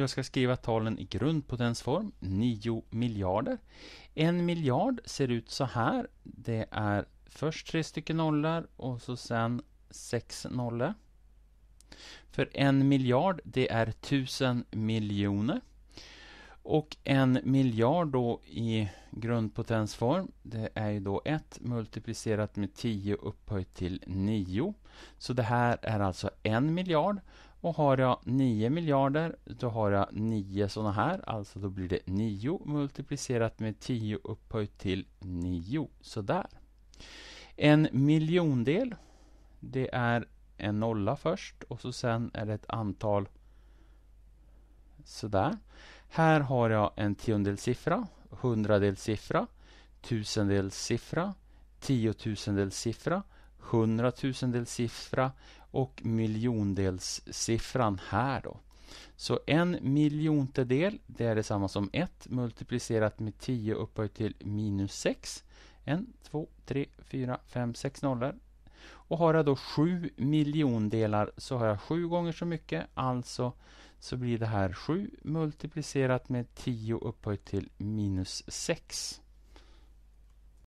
Jag ska skriva talen i grundpotensform, 9 miljarder. En miljard ser ut så här. Det är först tre stycken nollor och så sen sex nollor. För en miljard, det är tusen miljoner. Och en miljard då i grundpotensform, det är ju då 1 multiplicerat med 10 upphöjt till 9. Så det här är alltså en miljard. Och har jag 9 miljarder, då har jag 9 sådana här. Alltså då blir det 9 multiplicerat med 10 upphöjt till 9. Sådär. En miljondel, det är en nolla först och så sen är det ett antal sådär. Här har jag en tiondelssiffra, hundradelssiffra, tusendelssiffra, tiotusendelssiffra, hundratusendelssiffra och miljondelssiffran här då. Så en miljontedel, det är detsamma som 1 multiplicerat med 10 upphöjt till minus 6. 1, 2, 3, 4, 5, 6 nollor. Och har jag då 7 miljondelar så har jag 7 gånger så mycket, alltså så blir det här 7 multiplicerat med 10 upphöjt till minus 6.